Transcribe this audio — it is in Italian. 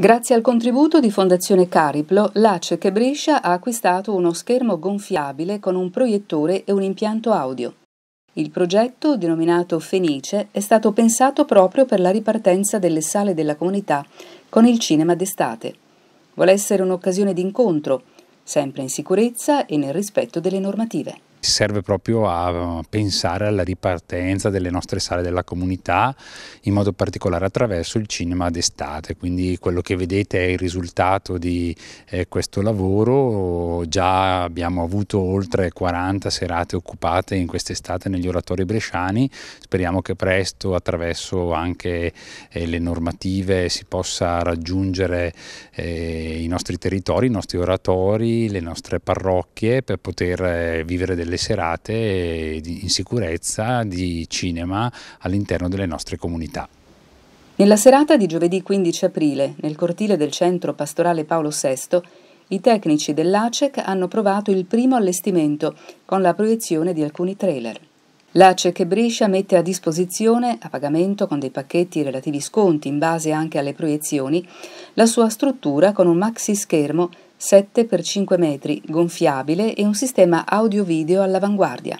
Grazie al contributo di Fondazione Cariplo, l'ACE che Brescia ha acquistato uno schermo gonfiabile con un proiettore e un impianto audio. Il progetto, denominato Fenice, è stato pensato proprio per la ripartenza delle sale della comunità con il cinema d'estate. Vuole essere un'occasione d'incontro, sempre in sicurezza e nel rispetto delle normative serve proprio a pensare alla ripartenza delle nostre sale della comunità, in modo particolare attraverso il cinema d'estate, quindi quello che vedete è il risultato di eh, questo lavoro, già abbiamo avuto oltre 40 serate occupate in quest'estate negli oratori bresciani, speriamo che presto attraverso anche eh, le normative si possa raggiungere eh, i nostri territori, i nostri oratori, le nostre parrocchie per poter eh, vivere delle serate eh, in sicurezza di cinema all'interno delle nostre comunità. Nella serata di giovedì 15 aprile, nel cortile del centro pastorale Paolo VI, i tecnici dell'ACEC hanno provato il primo allestimento con la proiezione di alcuni trailer. L'ACEC Brescia mette a disposizione, a pagamento con dei pacchetti relativi sconti in base anche alle proiezioni, la sua struttura con un maxi schermo 7x5 metri, gonfiabile e un sistema audio-video all'avanguardia.